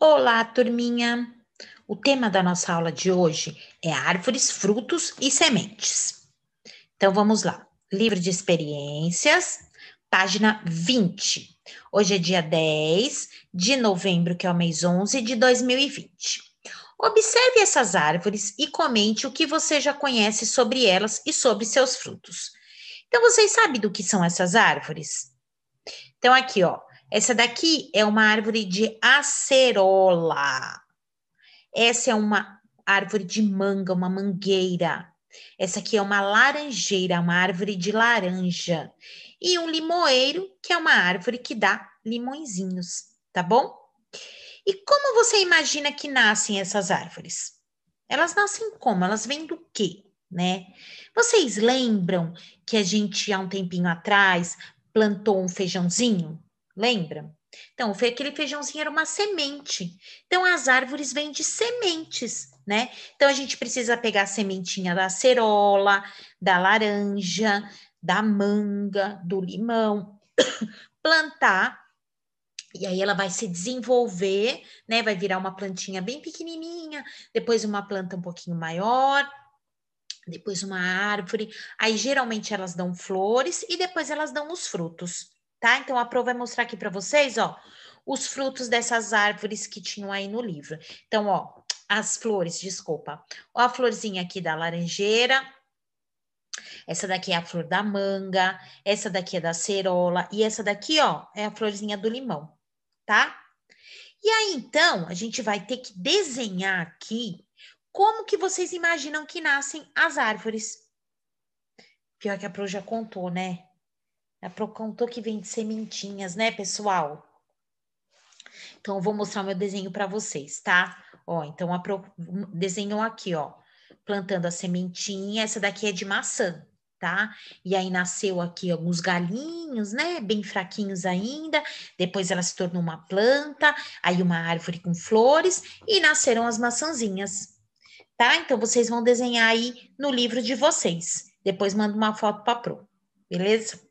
Olá, turminha! O tema da nossa aula de hoje é árvores, frutos e sementes. Então vamos lá. Livro de experiências, página 20. Hoje é dia 10 de novembro, que é o mês 11 de 2020. Observe essas árvores e comente o que você já conhece sobre elas e sobre seus frutos. Então, vocês sabem do que são essas árvores? Então, aqui, ó, essa daqui é uma árvore de acerola. Essa é uma árvore de manga, uma mangueira. Essa aqui é uma laranjeira, uma árvore de laranja. E um limoeiro, que é uma árvore que dá limõezinhos, tá bom? E como você imagina que nascem essas árvores? Elas nascem como? Elas vêm do quê, né? Vocês lembram que a gente, há um tempinho atrás, plantou um feijãozinho? lembra? Então, foi aquele feijãozinho era uma semente. Então, as árvores vêm de sementes, né? Então, a gente precisa pegar a sementinha da acerola, da laranja, da manga, do limão, plantar e aí ela vai se desenvolver, né? Vai virar uma plantinha bem pequenininha, depois uma planta um pouquinho maior, depois uma árvore. Aí geralmente elas dão flores e depois elas dão os frutos tá? Então a Pro vai é mostrar aqui para vocês, ó, os frutos dessas árvores que tinham aí no livro. Então, ó, as flores, desculpa. Ó a florzinha aqui da laranjeira, essa daqui é a flor da manga, essa daqui é da cerola e essa daqui, ó, é a florzinha do limão, tá? E aí, então, a gente vai ter que desenhar aqui como que vocês imaginam que nascem as árvores. Pior que a Pro já contou, né? A Pro contou que vende sementinhas, né, pessoal? Então, eu vou mostrar o meu desenho para vocês, tá? Ó, então, a Pro desenhou aqui, ó, plantando a sementinha. Essa daqui é de maçã, tá? E aí nasceu aqui alguns galinhos, né? Bem fraquinhos ainda. Depois ela se tornou uma planta, aí uma árvore com flores e nasceram as maçãzinhas, tá? Então vocês vão desenhar aí no livro de vocês. Depois manda uma foto para pro, beleza?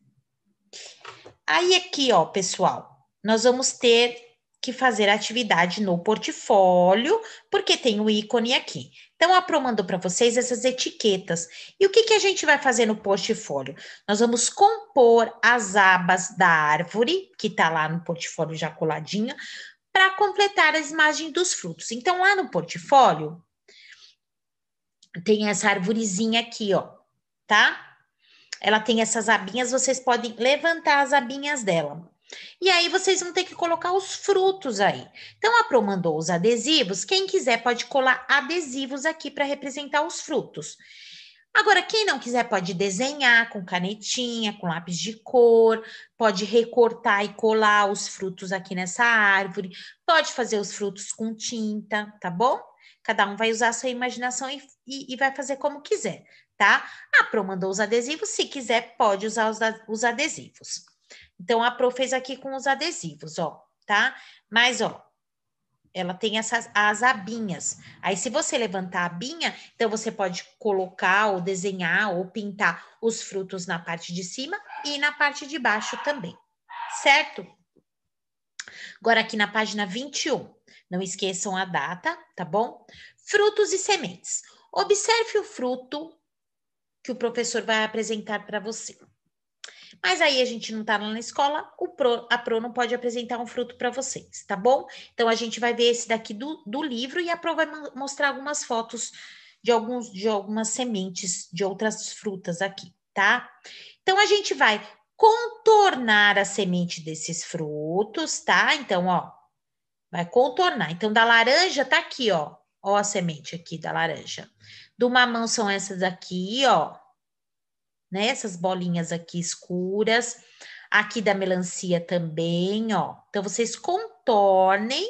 Aí aqui, ó, pessoal, nós vamos ter que fazer atividade no portfólio, porque tem o um ícone aqui. Então, a Pro mandou para vocês essas etiquetas. E o que, que a gente vai fazer no portfólio? Nós vamos compor as abas da árvore, que está lá no portfólio já coladinha, para completar a imagem dos frutos. Então, lá no portfólio, tem essa arvorezinha aqui, ó, tá? ela tem essas abinhas, vocês podem levantar as abinhas dela. E aí vocês vão ter que colocar os frutos aí. Então a Pro mandou os adesivos, quem quiser pode colar adesivos aqui para representar os frutos. Agora, quem não quiser pode desenhar com canetinha, com lápis de cor, pode recortar e colar os frutos aqui nessa árvore, pode fazer os frutos com tinta, tá bom? Cada um vai usar a sua imaginação e, e, e vai fazer como quiser, tá? A Pro mandou os adesivos, se quiser pode usar os adesivos. Então, a Pro fez aqui com os adesivos, ó, tá? Mas, ó, ela tem essas as abinhas. Aí, se você levantar a abinha, então você pode colocar ou desenhar ou pintar os frutos na parte de cima e na parte de baixo também, certo? Agora, aqui na página 21, não esqueçam a data, tá bom? Frutos e sementes. Observe o fruto que o professor vai apresentar para você. Mas aí a gente não está lá na escola, Pro, a Pro não pode apresentar um fruto para vocês, tá bom? Então a gente vai ver esse daqui do, do livro e a Pro vai mostrar algumas fotos de, alguns, de algumas sementes de outras frutas aqui, tá? Então a gente vai contornar a semente desses frutos, tá? Então, ó, vai contornar. Então, da laranja tá aqui, ó. Ó a semente aqui da laranja. Do mamão são essas aqui, ó né? Essas bolinhas aqui escuras. Aqui da melancia também, ó. Então, vocês contornem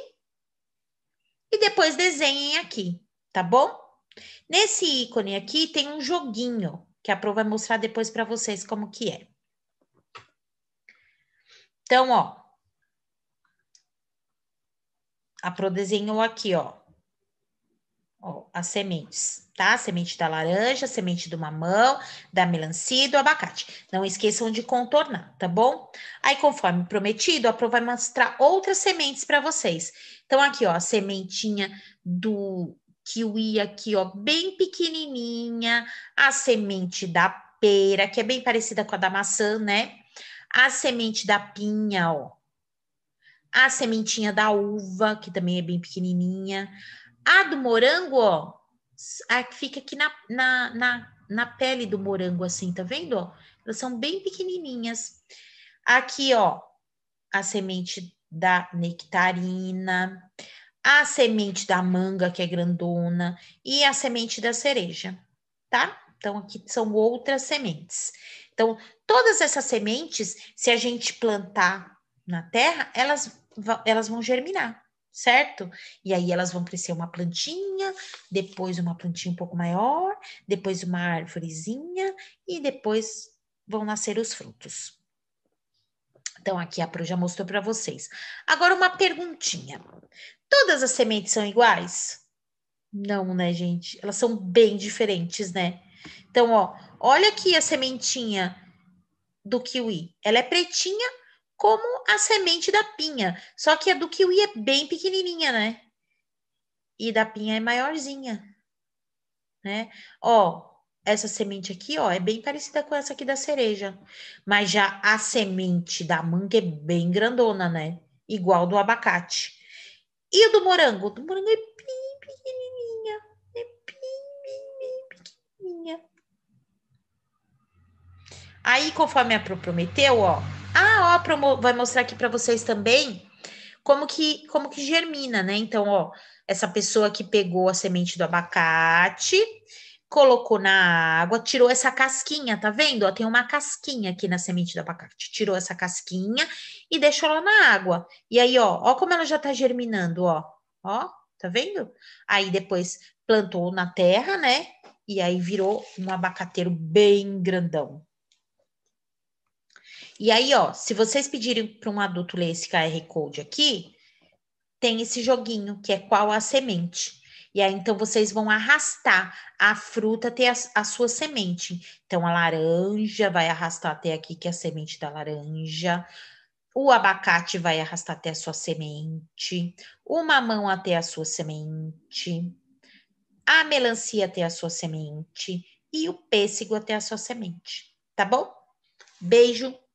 e depois desenhem aqui, tá bom? Nesse ícone aqui tem um joguinho que a Pro vai mostrar depois para vocês como que é. Então, ó. A Pro desenhou aqui, ó. Ó, as sementes tá? Semente da laranja, semente do mamão, da melancia e do abacate. Não esqueçam de contornar, tá bom? Aí, conforme prometido, a Pro vai mostrar outras sementes para vocês. Então, aqui, ó, a sementinha do kiwi aqui, ó, bem pequenininha. A semente da pera, que é bem parecida com a da maçã, né? A semente da pinha, ó. A sementinha da uva, que também é bem pequenininha. A do morango, ó, a que fica aqui na, na, na, na pele do morango, assim, tá vendo? Ó? Elas são bem pequenininhas. Aqui, ó, a semente da nectarina, a semente da manga, que é grandona, e a semente da cereja, tá? Então, aqui são outras sementes. Então, todas essas sementes, se a gente plantar na terra, elas, elas vão germinar certo? E aí elas vão crescer uma plantinha, depois uma plantinha um pouco maior, depois uma árvorezinha e depois vão nascer os frutos. Então aqui a Pro já mostrou para vocês. Agora uma perguntinha. Todas as sementes são iguais? Não, né, gente? Elas são bem diferentes, né? Então, ó, olha aqui a sementinha do kiwi. Ela é pretinha, como a semente da pinha. Só que a é do kiwi é bem pequenininha, né? E da pinha é maiorzinha, né? Ó, essa semente aqui, ó, é bem parecida com essa aqui da cereja. Mas já a semente da manga é bem grandona, né? Igual do abacate. E o do morango? O do morango é bem pequenininha. É bem, bem, bem pequenininha. Aí, conforme a Pro prometeu, ó, ó vai mostrar aqui para vocês também como que, como que germina, né? Então, ó, essa pessoa que pegou a semente do abacate, colocou na água, tirou essa casquinha, tá vendo? Ó, tem uma casquinha aqui na semente do abacate. Tirou essa casquinha e deixou lá na água. E aí, ó, ó como ela já tá germinando, ó. Ó, tá vendo? Aí depois plantou na terra, né? E aí virou um abacateiro bem grandão. E aí, ó, se vocês pedirem para um adulto ler esse QR Code aqui, tem esse joguinho que é qual a semente. E aí, então, vocês vão arrastar a fruta até a, a, sua semente. Então, a laranja vai arrastar até aqui, que é a semente da laranja. O abacate vai arrastar até a sua semente. O mamão até a sua semente. A melancia até a sua semente. E o pêssego até a sua semente. Tá bom? Beijo!